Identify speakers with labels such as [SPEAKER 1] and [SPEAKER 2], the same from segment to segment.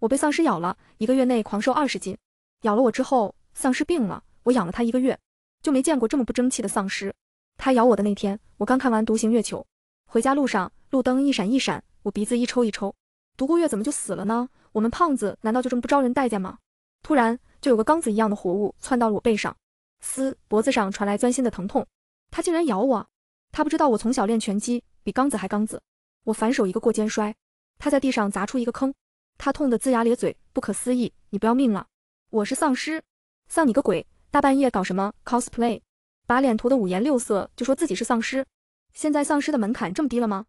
[SPEAKER 1] 我被丧尸咬了，一个月内狂瘦二十斤。咬了我之后，丧尸病了。我养了它一个月，就没见过这么不争气的丧尸。它咬我的那天，我刚看完《独行月球》，回家路上路灯一闪一闪，我鼻子一抽一抽。独孤月怎么就死了呢？我们胖子难道就这么不招人待见吗？突然就有个刚子一样的活物窜到了我背上，嘶，脖子上传来钻心的疼痛。他竟然咬我！他不知道我从小练拳击，比刚子还刚子。我反手一个过肩摔，他在地上砸出一个坑。他痛得龇牙咧嘴，不可思议，你不要命了？我是丧尸，丧你个鬼！大半夜搞什么 cosplay，把脸涂得五颜六色，就说自己是丧尸？现在丧尸的门槛这么低了吗？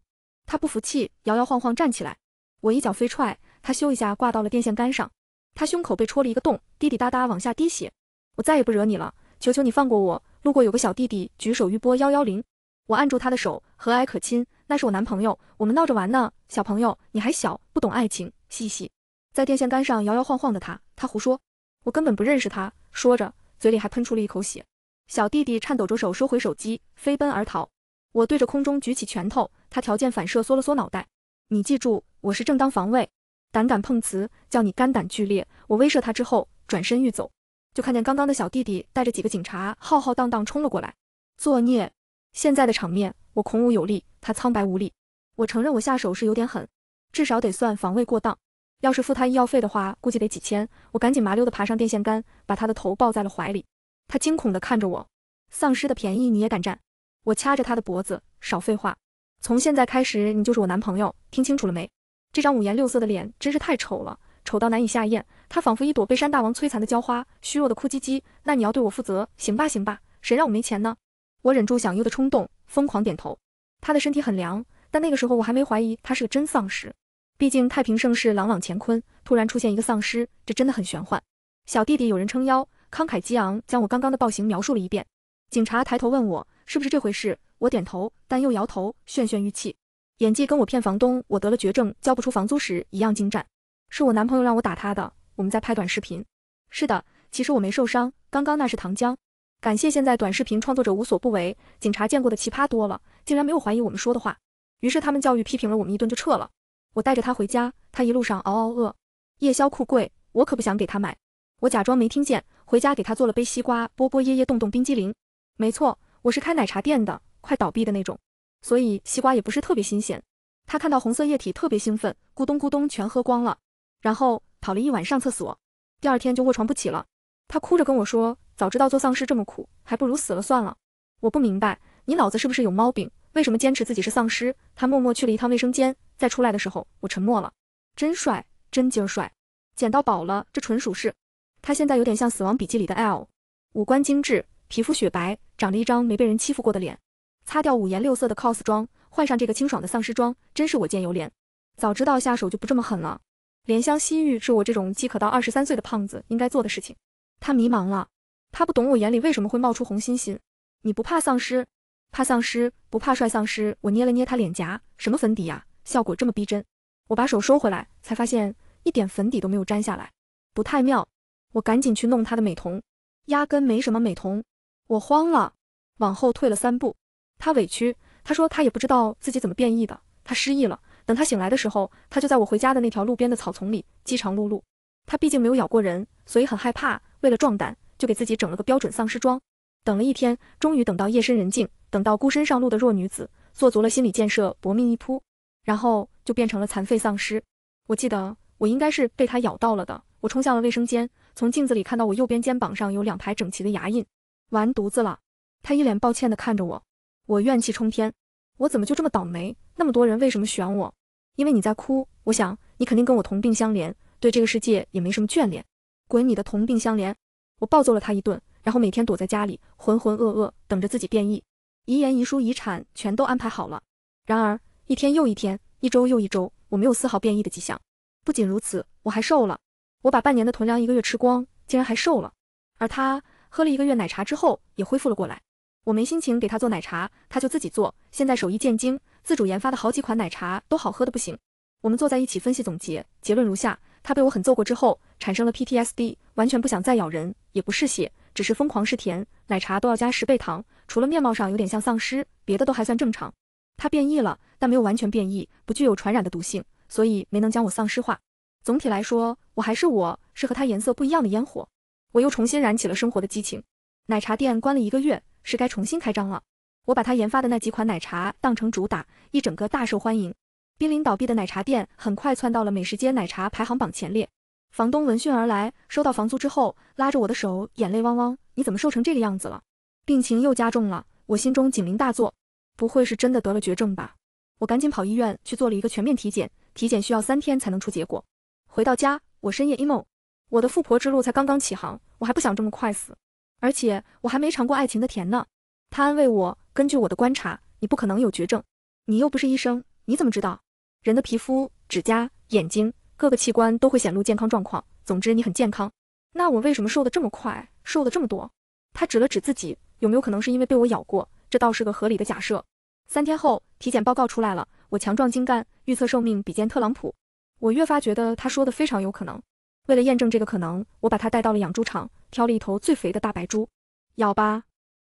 [SPEAKER 1] 他不服气，摇摇晃晃站起来，我一脚飞踹，他咻一下挂到了电线杆上，他胸口被戳了一个洞，滴滴答答往下滴血。我再也不惹你了，求求你放过我。路过有个小弟弟举手欲拨幺幺零，我按住他的手，和蔼可亲。那是我男朋友，我们闹着玩呢。小朋友，你还小，不懂爱情，嘻嘻。在电线杆上摇摇晃晃的他，他胡说，我根本不认识他。说着，嘴里还喷出了一口血。小弟弟颤抖着手收回手机，飞奔而逃。我对着空中举起拳头，他条件反射缩了缩脑袋。你记住，我是正当防卫，胆敢碰瓷，叫你肝胆俱裂。我威慑他之后，转身欲走，就看见刚刚的小弟弟带着几个警察浩浩荡荡冲了过来。作孽！现在的场面。我孔武有力，他苍白无力。我承认我下手是有点狠，至少得算防卫过当。要是付他医药费的话，估计得几千。我赶紧麻溜的爬上电线杆，把他的头抱在了怀里。他惊恐的看着我，丧尸的便宜你也敢占？我掐着他的脖子，少废话！从现在开始，你就是我男朋友，听清楚了没？这张五颜六色的脸真是太丑了，丑到难以下咽。他仿佛一朵被山大王摧残的娇花，虚弱的哭唧唧。那你要对我负责，行吧，行吧，谁让我没钱呢？我忍住想溜的冲动。疯狂点头，他的身体很凉，但那个时候我还没怀疑他是个真丧尸。毕竟太平盛世朗朗乾坤，突然出现一个丧尸，这真的很玄幻。小弟弟有人撑腰，慷慨激昂将我刚刚的暴行描述了一遍。警察抬头问我是不是这回事，我点头，但又摇头，渲渲玉泣。演技跟我骗房东我得了绝症交不出房租时一样精湛。是我男朋友让我打他的，我们在拍短视频。是的，其实我没受伤，刚刚那是糖浆。感谢现在短视频创作者无所不为，警察见过的奇葩多了，竟然没有怀疑我们说的话。于是他们教育批评了我们一顿就撤了。我带着他回家，他一路上嗷嗷饿，夜宵酷贵，我可不想给他买。我假装没听见，回家给他做了杯西瓜波波耶耶冻冻冰激凌。没错，我是开奶茶店的，快倒闭的那种，所以西瓜也不是特别新鲜。他看到红色液体特别兴奋，咕咚咕咚全喝光了，然后跑了一晚上厕所，第二天就卧床不起了。他哭着跟我说：“早知道做丧尸这么苦，还不如死了算了。”我不明白，你脑子是不是有毛病？为什么坚持自己是丧尸？他默默去了一趟卫生间，再出来的时候，我沉默了。真帅，真精儿帅，捡到宝了！这纯属是。他现在有点像死亡笔记里的 L，五官精致，皮肤雪白，长着一张没被人欺负过的脸。擦掉五颜六色的 cos 妆，换上这个清爽的丧尸装，真是我见犹怜。早知道下手就不这么狠了。怜香惜玉是我这种饥渴到二十三岁的胖子应该做的事情。他迷茫了，他不懂我眼里为什么会冒出红星星。你不怕丧尸？怕丧尸？不怕帅丧尸？我捏了捏他脸颊，什么粉底呀，效果这么逼真？我把手收回来，才发现一点粉底都没有粘下来，不太妙。我赶紧去弄他的美瞳，压根没什么美瞳。我慌了，往后退了三步。他委屈，他说他也不知道自己怎么变异的，他失忆了。等他醒来的时候，他就在我回家的那条路边的草丛里，饥肠辘辘。他毕竟没有咬过人，所以很害怕。为了壮胆，就给自己整了个标准丧尸装。等了一天，终于等到夜深人静，等到孤身上路的弱女子，做足了心理建设，搏命一扑，然后就变成了残废丧尸。我记得我应该是被他咬到了的。我冲向了卫生间，从镜子里看到我右边肩膀上有两排整齐的牙印。完犊子了！他一脸抱歉地看着我，我怨气冲天。我怎么就这么倒霉？那么多人为什么选我？因为你在哭，我想你肯定跟我同病相怜，对这个世界也没什么眷恋。滚你的同病相怜！我暴揍了他一顿，然后每天躲在家里浑浑噩噩，等着自己变异。遗言、遗书、遗产全都安排好了。然而一天又一天，一周又一周，我没有丝毫变异的迹象。不仅如此，我还瘦了。我把半年的囤粮一个月吃光，竟然还瘦了。而他喝了一个月奶茶之后也恢复了过来。我没心情给他做奶茶，他就自己做，现在手艺渐精，自主研发的好几款奶茶都好喝的不行。我们坐在一起分析总结，结论如下：他被我狠揍过之后产生了 PTSD，完全不想再咬人。也不是血，只是疯狂嗜甜，奶茶都要加十倍糖。除了面貌上有点像丧尸，别的都还算正常。它变异了，但没有完全变异，不具有传染的毒性，所以没能将我丧尸化。总体来说，我还是我，是和它颜色不一样的烟火。我又重新燃起了生活的激情。奶茶店关了一个月，是该重新开张了。我把它研发的那几款奶茶当成主打，一整个大受欢迎。濒临倒闭的奶茶店很快窜到了美食街奶茶排行榜前列。房东闻讯而来，收到房租之后，拉着我的手，眼泪汪汪。你怎么瘦成这个样子了？病情又加重了，我心中警铃大作，不会是真的得了绝症吧？我赶紧跑医院去做了一个全面体检，体检需要三天才能出结果。回到家，我深夜 emo，我的富婆之路才刚刚起航，我还不想这么快死，而且我还没尝过爱情的甜呢。他安慰我，根据我的观察，你不可能有绝症，你又不是医生，你怎么知道？人的皮肤、指甲、眼睛。各个器官都会显露健康状况。总之你很健康，那我为什么瘦的这么快，瘦的这么多？他指了指自己，有没有可能是因为被我咬过？这倒是个合理的假设。三天后，体检报告出来了，我强壮精干，预测寿命比肩特朗普。我越发觉得他说的非常有可能。为了验证这个可能，我把他带到了养猪场，挑了一头最肥的大白猪，咬吧。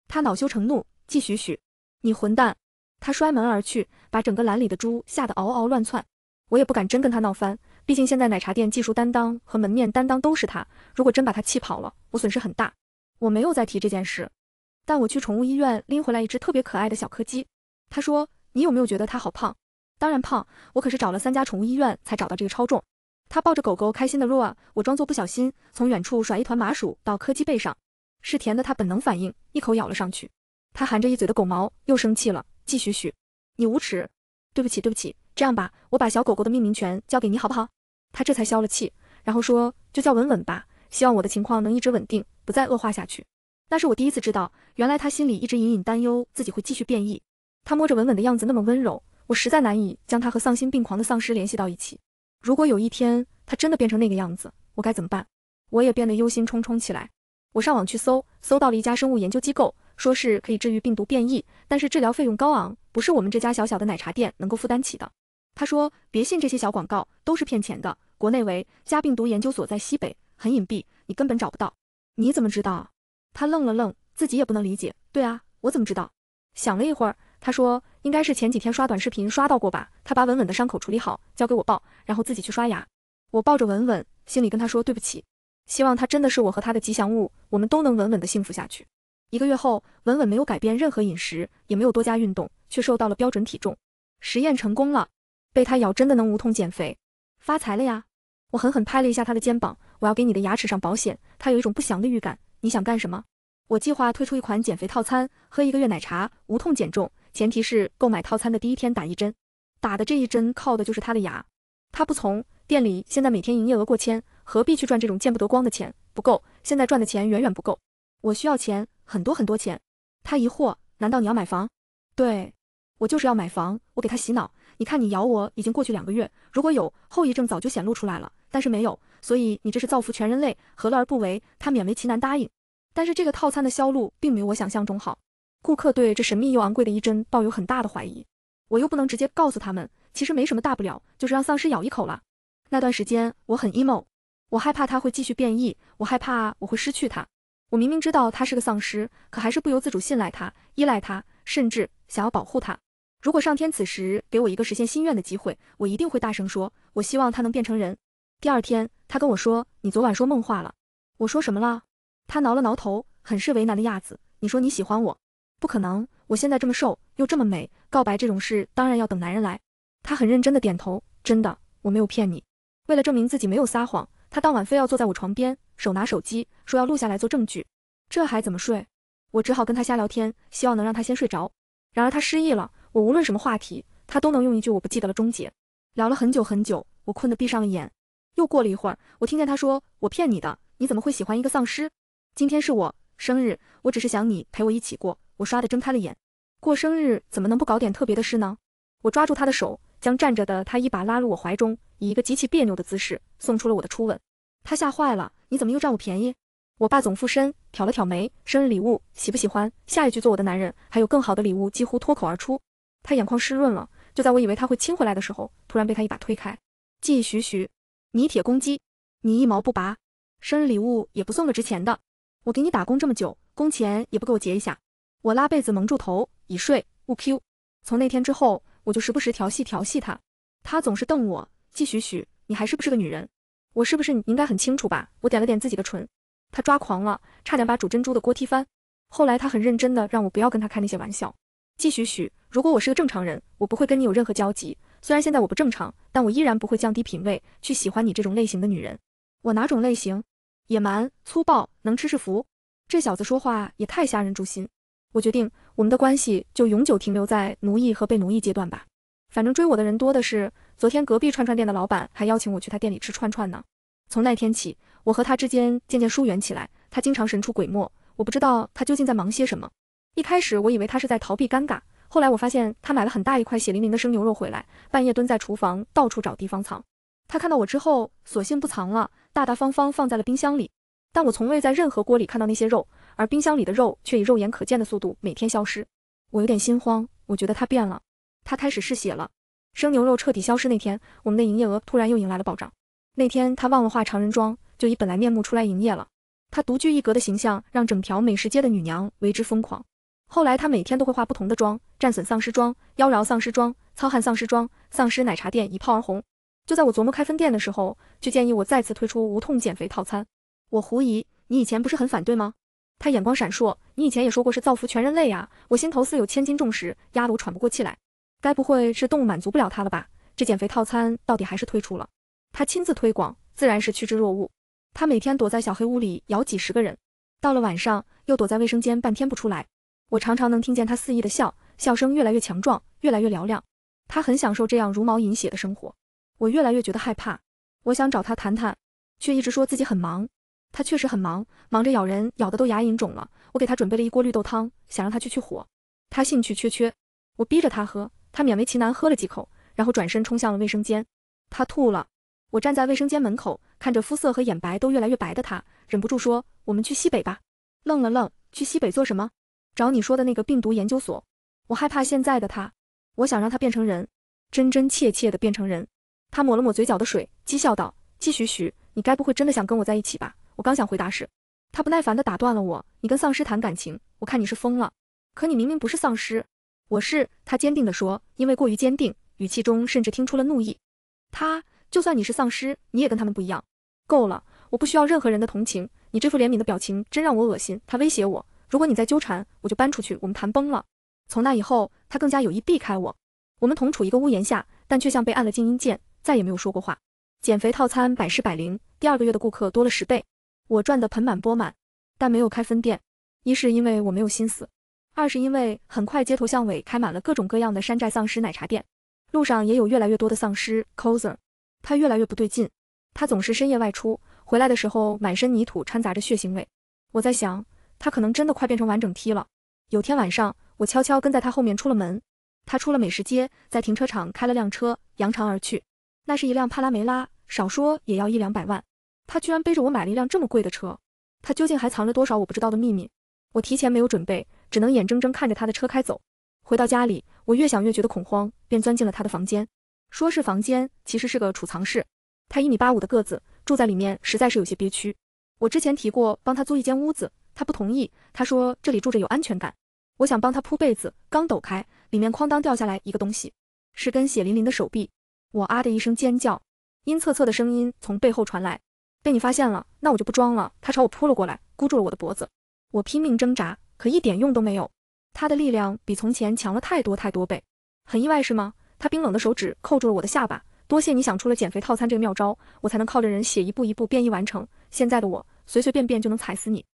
[SPEAKER 1] 他恼羞成怒，继续许你混蛋。他摔门而去，把整个栏里的猪吓得嗷嗷乱窜。我也不敢真跟他闹翻。毕竟现在奶茶店技术担当和门面担当都是他，如果真把他气跑了，我损失很大。我没有再提这件事，但我去宠物医院拎回来一只特别可爱的小柯基。他说：“你有没有觉得它好胖？”当然胖，我可是找了三家宠物医院才找到这个超重。他抱着狗狗开心的撸啊，我装作不小心从远处甩一团麻薯到柯基背上，是甜的，他本能反应一口咬了上去。他含着一嘴的狗毛，又生气了，继续许你无耻。对不起，对不起。这样吧，我把小狗狗的命名权交给你，好不好？他这才消了气，然后说就叫稳稳吧，希望我的情况能一直稳定，不再恶化下去。那是我第一次知道，原来他心里一直隐隐担忧自己会继续变异。他摸着稳稳的样子那么温柔，我实在难以将他和丧心病狂的丧尸联系到一起。如果有一天他真的变成那个样子，我该怎么办？我也变得忧心忡忡起来。我上网去搜，搜到了一家生物研究机构，说是可以治愈病毒变异，但是治疗费用高昂，不是我们这家小小的奶茶店能够负担起的。他说：“别信这些小广告，都是骗钱的。国内为加病毒研究所在西北很隐蔽，你根本找不到。”你怎么知道？他愣了愣，自己也不能理解。对啊，我怎么知道？想了一会儿，他说：“应该是前几天刷短视频刷到过吧。”他把稳稳的伤口处理好，交给我抱，然后自己去刷牙。我抱着稳稳，心里跟他说：“对不起，希望他真的是我和他的吉祥物，我们都能稳稳的幸福下去。”一个月后，稳稳没有改变任何饮食，也没有多加运动，却瘦到了标准体重。实验成功了。被他咬真的能无痛减肥，发财了呀！我狠狠拍了一下他的肩膀，我要给你的牙齿上保险。他有一种不祥的预感，你想干什么？我计划推出一款减肥套餐，喝一个月奶茶，无痛减重，前提是购买套餐的第一天打一针。打的这一针靠的就是他的牙。他不从，店里现在每天营业额过千，何必去赚这种见不得光的钱？不够，现在赚的钱远远不够，我需要钱，很多很多钱。他疑惑，难道你要买房？对，我就是要买房。我给他洗脑。你看，你咬我已经过去两个月，如果有后遗症，早就显露出来了，但是没有，所以你这是造福全人类，何乐而不为？他勉为其难答应，但是这个套餐的销路并没有我想象中好，顾客对这神秘又昂贵的一针抱有很大的怀疑，我又不能直接告诉他们，其实没什么大不了，就是让丧尸咬一口了。那段时间我很 emo，我害怕他会继续变异，我害怕我会失去他，我明明知道他是个丧尸，可还是不由自主信赖他、依赖他，甚至想要保护他。如果上天此时给我一个实现心愿的机会，我一定会大声说，我希望他能变成人。第二天，他跟我说，你昨晚说梦话了。我说什么了？他挠了挠头，很是为难的样子，你说你喜欢我？不可能，我现在这么瘦，又这么美，告白这种事当然要等男人来。他很认真的点头，真的，我没有骗你。为了证明自己没有撒谎，他当晚非要坐在我床边，手拿手机，说要录下来做证据。这还怎么睡？我只好跟他瞎聊天，希望能让他先睡着。然而他失忆了。我无论什么话题，他都能用一句“我不记得了”终结。聊了很久很久，我困得闭上了眼。又过了一会儿，我听见他说：“我骗你的，你怎么会喜欢一个丧尸？”今天是我生日，我只是想你陪我一起过。我刷的睁开了眼，过生日怎么能不搞点特别的事呢？我抓住他的手，将站着的他一把拉入我怀中，以一个极其别扭的姿势送出了我的初吻。他吓坏了，你怎么又占我便宜？我爸总附身，挑了挑眉：“生日礼物喜不喜欢？”下一句做我的男人，还有更好的礼物，几乎脱口而出。他眼眶湿润了，就在我以为他会亲回来的时候，突然被他一把推开。季许许，你铁公鸡，你一毛不拔，生日礼物也不送个值钱的。我给你打工这么久，工钱也不给我结一下。我拉被子蒙住头，已睡勿 q。从那天之后，我就时不时调戏调戏他，他总是瞪我。季许许，你还是不是个女人？我是不是你应该很清楚吧？我点了点自己的唇，他抓狂了，差点把煮珍珠的锅踢翻。后来他很认真的让我不要跟他开那些玩笑。季许许。如果我是个正常人，我不会跟你有任何交集。虽然现在我不正常，但我依然不会降低品味去喜欢你这种类型的女人。我哪种类型？野蛮、粗暴，能吃是福。这小子说话也太吓人诛心。我决定，我们的关系就永久停留在奴役和被奴役阶段吧。反正追我的人多的是。昨天隔壁串串店的老板还邀请我去他店里吃串串呢。从那天起，我和他之间渐渐疏远起来。他经常神出鬼没，我不知道他究竟在忙些什么。一开始我以为他是在逃避尴尬。后来我发现他买了很大一块血淋淋的生牛肉回来，半夜蹲在厨房到处找地方藏。他看到我之后，索性不藏了，大大方方放在了冰箱里。但我从未在任何锅里看到那些肉，而冰箱里的肉却以肉眼可见的速度每天消失。我有点心慌，我觉得他变了，他开始嗜血了。生牛肉彻底消失那天，我们的营业额突然又迎来了暴涨。那天他忘了化常人妆，就以本来面目出来营业了。他独具一格的形象让整条美食街的女娘为之疯狂。后来他每天都会化不同的妆，战损丧尸妆、妖娆丧尸妆、糙汉丧尸妆，丧尸奶茶店一炮而红。就在我琢磨开分店的时候，却建议我再次推出无痛减肥套餐。我狐疑，你以前不是很反对吗？他眼光闪烁，你以前也说过是造福全人类啊。我心头似有千斤重石，压得我喘不过气来。该不会是动物满足不了他了吧？这减肥套餐到底还是推出了。他亲自推广，自然是趋之若鹜。他每天躲在小黑屋里咬几十个人，到了晚上又躲在卫生间半天不出来。我常常能听见他肆意的笑，笑声越来越强壮，越来越嘹亮。他很享受这样茹毛饮血的生活。我越来越觉得害怕。我想找他谈谈，却一直说自己很忙。他确实很忙，忙着咬人，咬得都牙龈肿了。我给他准备了一锅绿豆汤，想让他去去火。他兴趣缺缺，我逼着他喝，他勉为其难喝了几口，然后转身冲向了卫生间。他吐了。我站在卫生间门口，看着肤色和眼白都越来越白的他，忍不住说：“我们去西北吧。”愣了愣，去西北做什么？找你说的那个病毒研究所，我害怕现在的他，我想让他变成人，真真切切的变成人。他抹了抹嘴角的水，讥笑道：“季徐徐，你该不会真的想跟我在一起吧？”我刚想回答是，他不耐烦地打断了我：“你跟丧尸谈感情，我看你是疯了。可你明明不是丧尸。”“我是。”他坚定地说，因为过于坚定，语气中甚至听出了怒意。“他，就算你是丧尸，你也跟他们不一样。”“够了，我不需要任何人的同情，你这副怜悯的表情真让我恶心。”他威胁我。如果你再纠缠，我就搬出去。我们谈崩了。从那以后，他更加有意避开我。我们同处一个屋檐下，但却像被按了静音键，再也没有说过话。减肥套餐百试百灵，第二个月的顾客多了十倍，我赚得盆满钵满。但没有开分店，一是因为我没有心思，二是因为很快街头巷尾开满了各种各样的山寨丧尸奶茶店，路上也有越来越多的丧尸 coser。他越来越不对劲，他总是深夜外出，回来的时候满身泥土，掺杂着血腥味。我在想。他可能真的快变成完整梯了。有天晚上，我悄悄跟在他后面出了门。他出了美食街，在停车场开了辆车，扬长而去。那是一辆帕拉梅拉，少说也要一两百万。他居然背着我买了一辆这么贵的车。他究竟还藏着多少我不知道的秘密？我提前没有准备，只能眼睁睁看着他的车开走。回到家里，我越想越觉得恐慌，便钻进了他的房间。说是房间，其实是个储藏室。他一米八五的个子，住在里面实在是有些憋屈。我之前提过帮他租一间屋子。他不同意，他说这里住着有安全感。我想帮他铺被子，刚抖开，里面哐当掉下来一个东西，是根血淋淋的手臂。我啊的一声尖叫，阴恻恻的声音从背后传来。被你发现了，那我就不装了。他朝我扑了过来，箍住了我的脖子。我拼命挣扎，可一点用都没有。他的力量比从前强了太多太多倍。很意外是吗？他冰冷的手指扣住了我的下巴。多谢你想出了减肥套餐这个妙招，我才能靠着人血一步一步变异完成。现在的我，随随便便就能踩死你。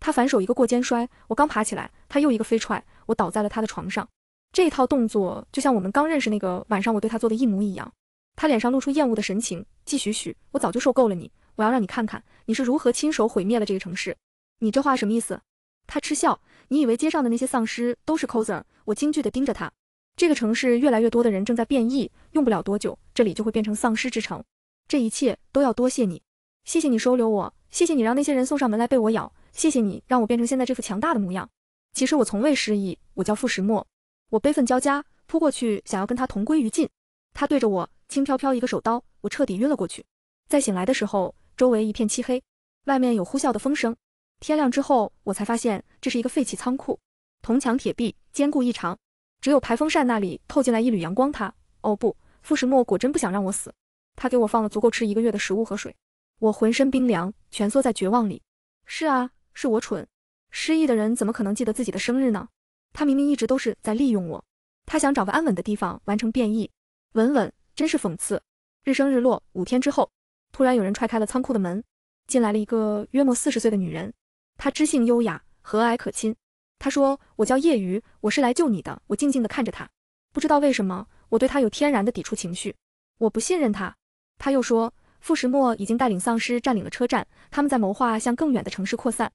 [SPEAKER 1] 他反手一个过肩摔，我刚爬起来，他又一个飞踹，我倒在了他的床上。这套动作就像我们刚认识那个晚上我对他做的一模一样。他脸上露出厌恶的神情，季许许，我早就受够了你，我要让你看看你是如何亲手毁灭了这个城市。你这话什么意思？他嗤笑，你以为街上的那些丧尸都是 coser？我惊惧地盯着他。这个城市越来越多的人正在变异，用不了多久，这里就会变成丧尸之城。这一切都要多谢你，谢谢你收留我，谢谢你让那些人送上门来被我咬。谢谢你让我变成现在这副强大的模样。其实我从未失忆，我叫傅石墨。我悲愤交加，扑过去想要跟他同归于尽。他对着我轻飘飘一个手刀，我彻底晕了过去。在醒来的时候，周围一片漆黑，外面有呼啸的风声。天亮之后，我才发现这是一个废弃仓库，铜墙铁壁，坚固异常。只有排风扇那里透进来一缕阳光。他哦不，傅石墨果真不想让我死。他给我放了足够吃一个月的食物和水。我浑身冰凉，蜷缩在绝望里。是啊。是我蠢，失忆的人怎么可能记得自己的生日呢？他明明一直都是在利用我，他想找个安稳的地方完成变异。稳稳真是讽刺。日升日落，五天之后，突然有人踹开了仓库的门，进来了一个约莫四十岁的女人。她知性优雅，和蔼可亲。她说：“我叫叶鱼，我是来救你的。”我静静地看着她，不知道为什么，我对她有天然的抵触情绪，我不信任她。她又说：“傅石墨已经带领丧尸占领了车站，他们在谋划向更远的城市扩散。”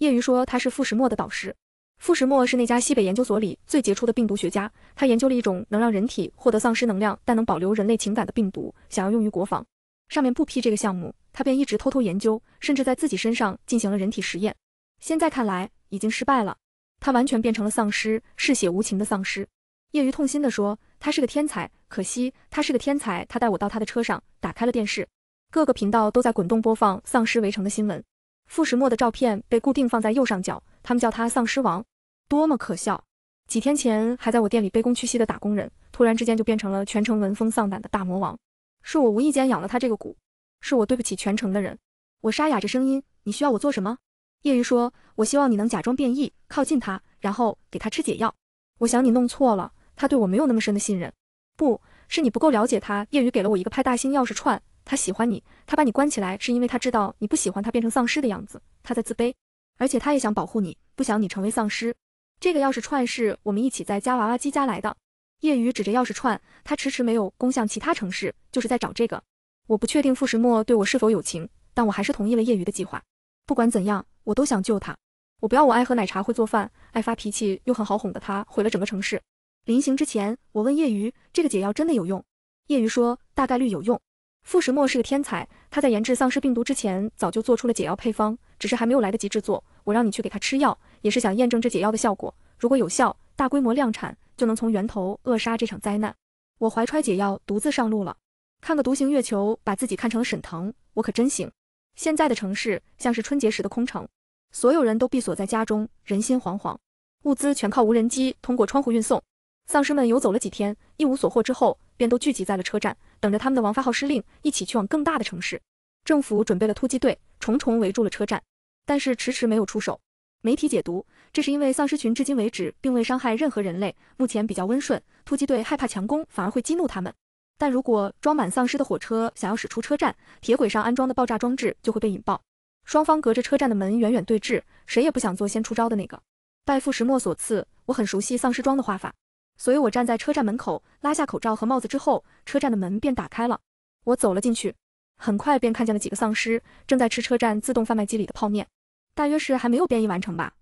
[SPEAKER 1] 业余说他是傅石墨的导师，傅石墨是那家西北研究所里最杰出的病毒学家。他研究了一种能让人体获得丧尸能量，但能保留人类情感的病毒，想要用于国防。上面不批这个项目，他便一直偷偷研究，甚至在自己身上进行了人体实验。现在看来已经失败了，他完全变成了丧尸，嗜血无情的丧尸。业余痛心地说，他是个天才，可惜他是个天才。他带我到他的车上，打开了电视，各个频道都在滚动播放丧尸围城的新闻。傅石墨的照片被固定放在右上角。他们叫他“丧尸王”，多么可笑！几天前还在我店里卑躬屈膝的打工人，突然之间就变成了全城闻风丧胆的大魔王。是我无意间养了他这个蛊，是我对不起全城的人。我沙哑着声音：“你需要我做什么？”叶鱼说：“我希望你能假装变异，靠近他，然后给他吃解药。”我想你弄错了，他对我没有那么深的信任。不是你不够了解他。叶鱼给了我一个派大星钥匙串。他喜欢你，他把你关起来是因为他知道你不喜欢他变成丧尸的样子，他在自卑，而且他也想保护你，不想你成为丧尸。这个钥匙串是我们一起在夹娃娃机夹来的。业余指着钥匙串，他迟迟没有攻向其他城市，就是在找这个。我不确定傅石墨对我是否有情，但我还是同意了业余的计划。不管怎样，我都想救他。我不要我爱喝奶茶会做饭爱发脾气又很好哄的他毁了整个城市。临行之前，我问业余这个解药真的有用？业余说大概率有用。傅石墨是个天才，他在研制丧尸病毒之前，早就做出了解药配方，只是还没有来得及制作。我让你去给他吃药，也是想验证这解药的效果。如果有效，大规模量产就能从源头扼杀这场灾难。我怀揣解药，独自上路了。看个独行月球，把自己看成了沈腾，我可真行。现在的城市像是春节时的空城，所有人都闭锁在家中，人心惶惶，物资全靠无人机通过窗户运送。丧尸们游走了几天，一无所获之后。便都聚集在了车站，等着他们的王发号施令，一起去往更大的城市。政府准备了突击队，重重围住了车站，但是迟迟没有出手。媒体解读，这是因为丧尸群至今为止并未伤害任何人类，目前比较温顺，突击队害怕强攻反而会激怒他们。但如果装满丧尸的火车想要驶出车站，铁轨上安装的爆炸装置就会被引爆。双方隔着车站的门远远对峙，谁也不想做先出招的那个。拜富石墨所赐，我很熟悉丧尸装的画法。所以我站在车站门口，拉下口罩和帽子之后，车站的门便打开了。我走了进去，很快便看见了几个丧尸正在吃车站自动贩卖机里的泡面，大约是还没有变异完成吧，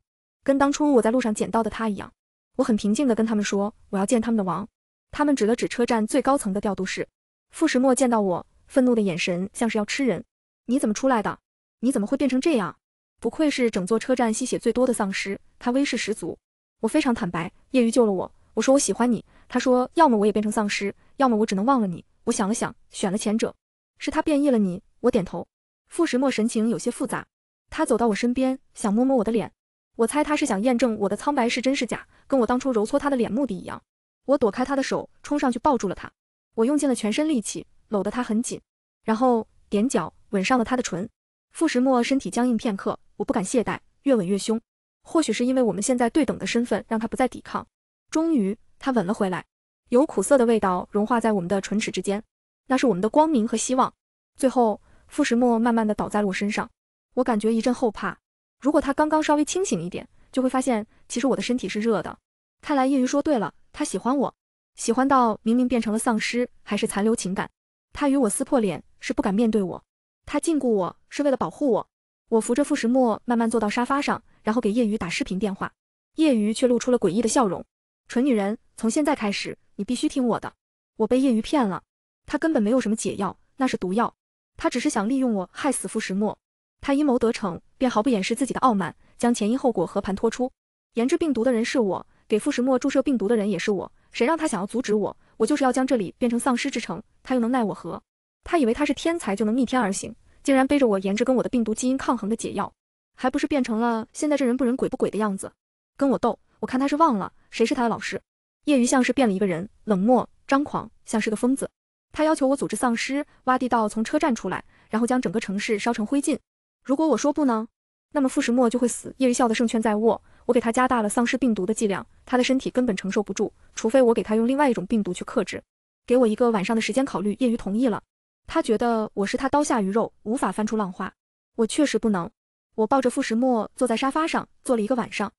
[SPEAKER 1] 跟当初我在路上捡到的他一样。我很平静地跟他们说：“我要见他们的王。”他们指了指车站最高层的调度室。傅石墨见到我，愤怒的眼神像是要吃人。你怎么出来的？你怎么会变成这样？不愧是整座车站吸血最多的丧尸，他威势十足。我非常坦白，业余救了我。我说我喜欢你，他说要么我也变成丧尸，要么我只能忘了你。我想了想，选了前者。是他变异了你，我点头。傅时墨神情有些复杂，他走到我身边，想摸摸我的脸。我猜他是想验证我的苍白是真是假，跟我当初揉搓他的脸目的一样。我躲开他的手，冲上去抱住了他。我用尽了全身力气，搂得他很紧，然后踮脚吻上了他的唇。傅时墨身体僵硬片刻，我不敢懈怠，越吻越凶。或许是因为我们现在对等的身份，让他不再抵抗。终于，他吻了回来，有苦涩的味道融化在我们的唇齿之间，那是我们的光明和希望。最后，傅石墨慢慢的倒在了我身上，我感觉一阵后怕。如果他刚刚稍微清醒一点，就会发现其实我的身体是热的。看来叶余说对了，他喜欢我，喜欢到明明变成了丧尸还是残留情感。他与我撕破脸是不敢面对我，他禁锢我是为了保护我。我扶着傅石墨慢慢坐到沙发上，然后给叶鱼打视频电话，叶鱼却露出了诡异的笑容。蠢女人，从现在开始，你必须听我的。我被业余骗了，他根本没有什么解药，那是毒药。他只是想利用我害死傅石墨，他阴谋得逞，便毫不掩饰自己的傲慢，将前因后果和盘托出。研制病毒的人是我，给傅石墨注射病毒的人也是我。谁让他想要阻止我，我就是要将这里变成丧尸之城，他又能奈我何？他以为他是天才就能逆天而行，竟然背着我研制跟我的病毒基因抗衡的解药，还不是变成了现在这人不人鬼不鬼的样子？跟我斗！我看他是忘了谁是他的老师。业余像是变了一个人，冷漠、张狂，像是个疯子。他要求我组织丧尸挖地道，从车站出来，然后将整个城市烧成灰烬。如果我说不呢？那么傅石墨就会死。业余笑得胜券在握。我给他加大了丧尸病毒的剂量，他的身体根本承受不住，除非我给他用另外一种病毒去克制。给我一个晚上的时间考虑。业余同意了。他觉得我是他刀下鱼肉，无法翻出浪花。我确实不能。我抱着傅石墨坐在沙发上，坐了一个晚上。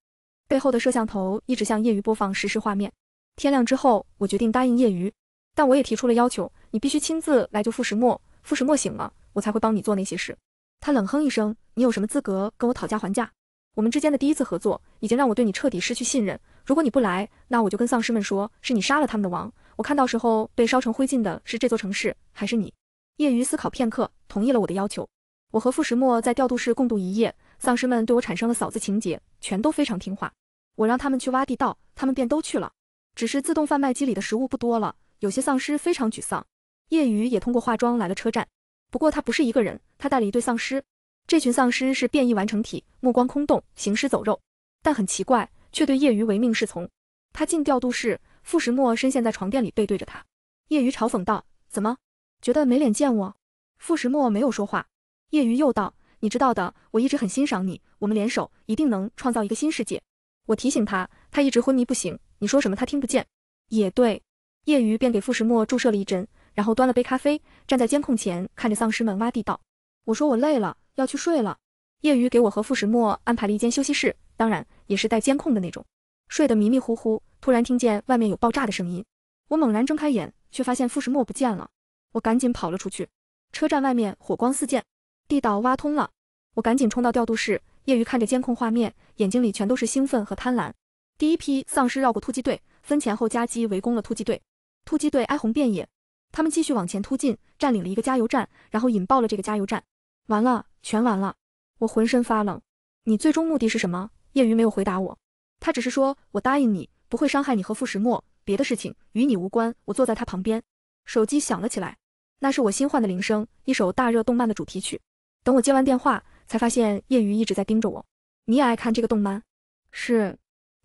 [SPEAKER 1] 背后的摄像头一直向业余播放实时画面。天亮之后，我决定答应业余，但我也提出了要求：你必须亲自来救傅石墨，傅石墨醒了，我才会帮你做那些事。他冷哼一声：“你有什么资格跟我讨价还价？我们之间的第一次合作已经让我对你彻底失去信任。如果你不来，那我就跟丧尸们说，是你杀了他们的王。我看到时候被烧成灰烬的是这座城市，还是你？”业余思考片刻，同意了我的要求。我和傅石墨在调度室共度一夜，丧尸们对我产生了嫂子情节，全都非常听话。我让他们去挖地道，他们便都去了。只是自动贩卖机里的食物不多了，有些丧尸非常沮丧。叶余也通过化妆来了车站，不过他不是一个人，他带了一对丧尸。这群丧尸是变异完成体，目光空洞，行尸走肉，但很奇怪，却对叶余唯命是从。他进调度室，傅石墨深陷在床垫里，背对着他。叶余嘲讽道：“怎么觉得没脸见我？”傅石墨没有说话。叶余又道：“你知道的，我一直很欣赏你，我们联手一定能创造一个新世界。”我提醒他，他一直昏迷不醒。你说什么，他听不见。也对，叶鱼便给傅石墨注射了一针，然后端了杯咖啡，站在监控前看着丧尸们挖地道。我说我累了，要去睡了。叶鱼给我和傅石墨安排了一间休息室，当然也是带监控的那种。睡得迷迷糊糊，突然听见外面有爆炸的声音，我猛然睁开眼，却发现傅石墨不见了。我赶紧跑了出去，车站外面火光四溅，地道挖通了。我赶紧冲到调度室。业余看着监控画面，眼睛里全都是兴奋和贪婪。第一批丧尸绕过突击队，分前后夹击围攻了突击队，突击队哀鸿遍野。他们继续往前突进，占领了一个加油站，然后引爆了这个加油站。完了，全完了！我浑身发冷。你最终目的是什么？业余没有回答我，他只是说：“我答应你，不会伤害你和傅石墨，别的事情与你无关。”我坐在他旁边，手机响了起来，那是我新换的铃声，一首大热动漫的主题曲。等我接完电话。才发现业余一直在盯着我。你也爱看这个动漫？是。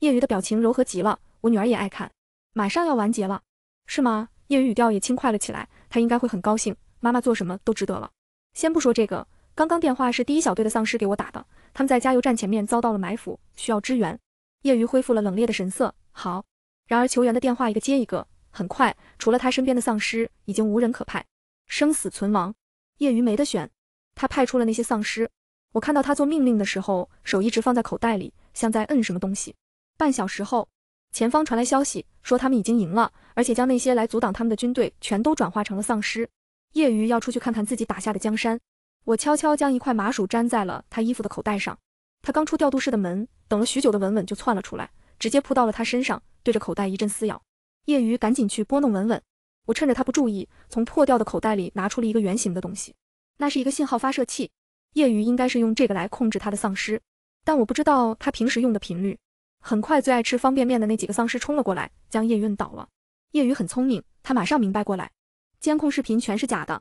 [SPEAKER 1] 业余的表情柔和极了。我女儿也爱看，马上要完结了，是吗？业余语调也轻快了起来。她应该会很高兴，妈妈做什么都值得了。先不说这个，刚刚电话是第一小队的丧尸给我打的，他们在加油站前面遭到了埋伏，需要支援。业余恢复了冷冽的神色。好。然而球员的电话一个接一个，很快，除了他身边的丧尸，已经无人可派。生死存亡，业余没得选，他派出了那些丧尸。我看到他做命令的时候，手一直放在口袋里，像在摁什么东西。半小时后，前方传来消息，说他们已经赢了，而且将那些来阻挡他们的军队全都转化成了丧尸。业余要出去看看自己打下的江山，我悄悄将一块麻薯粘在了他衣服的口袋上。他刚出调度室的门，等了许久的稳稳就窜了出来，直接扑到了他身上，对着口袋一阵撕咬。业余赶紧去拨弄稳稳，我趁着他不注意，从破掉的口袋里拿出了一个圆形的东西，那是一个信号发射器。叶余应该是用这个来控制他的丧尸，但我不知道他平时用的频率。很快，最爱吃方便面的那几个丧尸冲了过来，将业摁倒了。叶余很聪明，他马上明白过来，监控视频全是假的。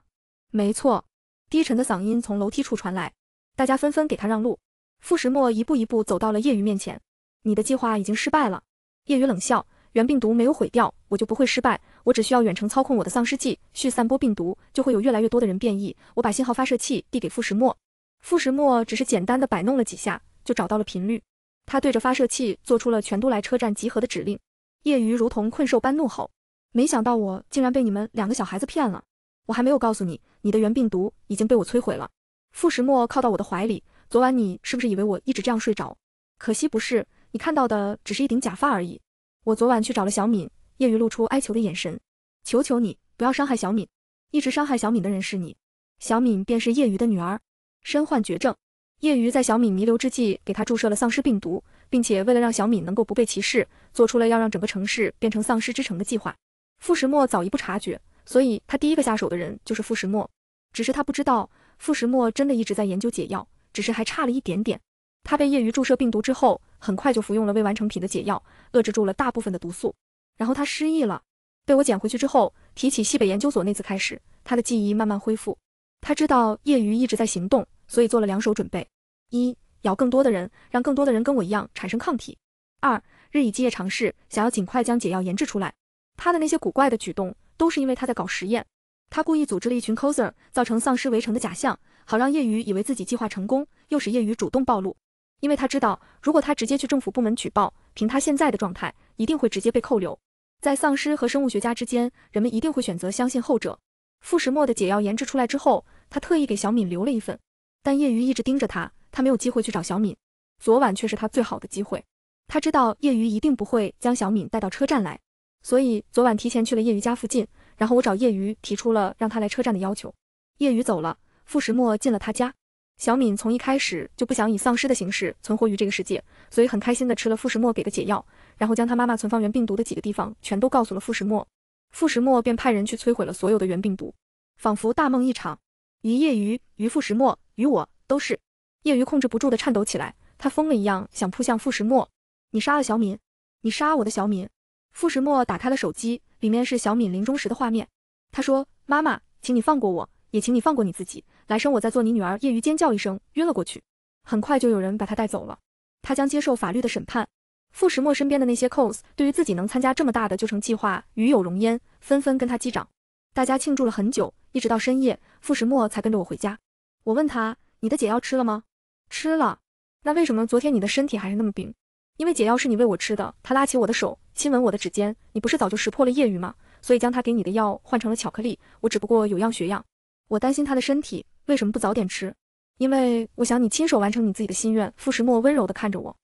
[SPEAKER 1] 没错，低沉的嗓音从楼梯处传来，大家纷纷给他让路。傅石墨一步一步走到了叶余面前。你的计划已经失败了。叶余冷笑，原病毒没有毁掉，我就不会失败。我只需要远程操控我的丧尸继续散播病毒，就会有越来越多的人变异。我把信号发射器递给傅石墨。傅时墨只是简单的摆弄了几下，就找到了频率。他对着发射器做出了全都来车站集合的指令。业余如同困兽般怒吼，没想到我竟然被你们两个小孩子骗了。我还没有告诉你，你的原病毒已经被我摧毁了。傅时墨靠到我的怀里，昨晚你是不是以为我一直这样睡着？可惜不是，你看到的只是一顶假发而已。我昨晚去找了小敏。业余露出哀求的眼神，求求你不要伤害小敏，一直伤害小敏的人是你。小敏便是业余的女儿。身患绝症，业余在小敏弥留之际给他注射了丧尸病毒，并且为了让小敏能够不被歧视，做出了要让整个城市变成丧尸之城的计划。傅石墨早一步察觉，所以他第一个下手的人就是傅石墨。只是他不知道，傅石墨真的一直在研究解药，只是还差了一点点。他被业余注射病毒之后，很快就服用了未完成品的解药，遏制住了大部分的毒素。然后他失忆了，被我捡回去之后，提起西北研究所那次开始，他的记忆慢慢恢复。他知道业余一直在行动，所以做了两手准备：一咬更多的人，让更多的人跟我一样产生抗体；二日以继夜尝试，想要尽快将解药研制出来。他的那些古怪的举动，都是因为他在搞实验。他故意组织了一群 coser，造成丧尸围城的假象，好让业余以为自己计划成功，又使业余主动暴露。因为他知道，如果他直接去政府部门举报，凭他现在的状态，一定会直接被扣留。在丧尸和生物学家之间，人们一定会选择相信后者。傅石墨的解药研制出来之后。他特意给小敏留了一份，但叶鱼一直盯着他，他没有机会去找小敏。昨晚却是他最好的机会。他知道叶鱼一定不会将小敏带到车站来，所以昨晚提前去了叶鱼家附近。然后我找叶鱼提出了让他来车站的要求。叶鱼走了，傅石墨进了他家。小敏从一开始就不想以丧尸的形式存活于这个世界，所以很开心的吃了傅石墨给的解药，然后将他妈妈存放原病毒的几个地方全都告诉了傅石墨。傅石墨便派人去摧毁了所有的原病毒，仿佛大梦一场。于业余，于傅石墨，于我都是业余，控制不住的颤抖起来。他疯了一样想扑向傅石墨。你杀了小敏，你杀我的小敏。傅石墨打开了手机，里面是小敏临终时的画面。他说：“妈妈，请你放过我，也请你放过你自己。来生我再做你女儿。”业余尖叫一声，晕了过去。很快就有人把他带走了。他将接受法律的审判。傅石墨身边的那些 cos，对于自己能参加这么大的救城计划，与有荣焉，纷纷跟他击掌。大家庆祝了很久，一直到深夜，傅时墨才跟着我回家。我问他：“你的解药吃了吗？”“吃了。”“那为什么昨天你的身体还是那么冰？”“因为解药是你喂我吃的。”他拉起我的手，亲吻我的指尖。“你不是早就识破了夜雨吗？所以将他给你的药换成了巧克力。我只不过有样学样。”“我担心他的身体，为什么不早点吃？”“因为我想你亲手完成你自己的心愿。”傅时墨温柔地看着我。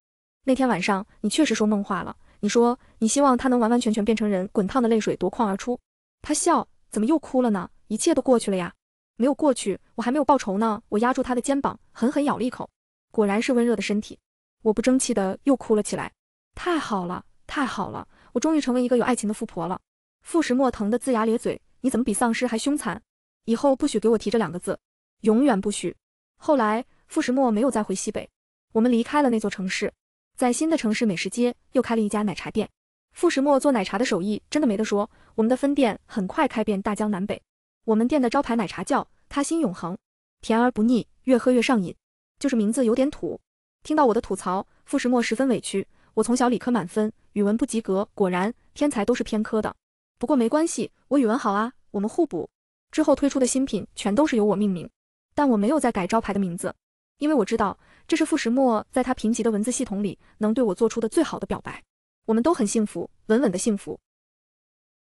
[SPEAKER 1] 那天晚上，你确实说梦话了。你说你希望他能完完全全变成人。滚烫的泪水夺眶而出。他笑。怎么又哭了呢？一切都过去了呀，没有过去，我还没有报仇呢。我压住他的肩膀，狠狠咬了一口，果然是温热的身体。我不争气的又哭了起来。太好了，太好了，我终于成为一个有爱情的富婆了。傅时墨疼的龇牙咧嘴，你怎么比丧尸还凶残？以后不许给我提这两个字，永远不许。后来，傅时墨没有再回西北，我们离开了那座城市，在新的城市美食街又开了一家奶茶店。傅石墨做奶茶的手艺真的没得说，我们的分店很快开遍大江南北。我们店的招牌奶茶叫“他心永恒”，甜而不腻，越喝越上瘾，就是名字有点土。听到我的吐槽，傅石墨十分委屈。我从小理科满分，语文不及格，果然天才都是偏科的。不过没关系，我语文好啊，我们互补。之后推出的新品全都是由我命名，但我没有再改招牌的名字，因为我知道这是傅石墨在他贫瘠的文字系统里能对我做出的最好的表白。我们都很幸福，稳稳的幸福。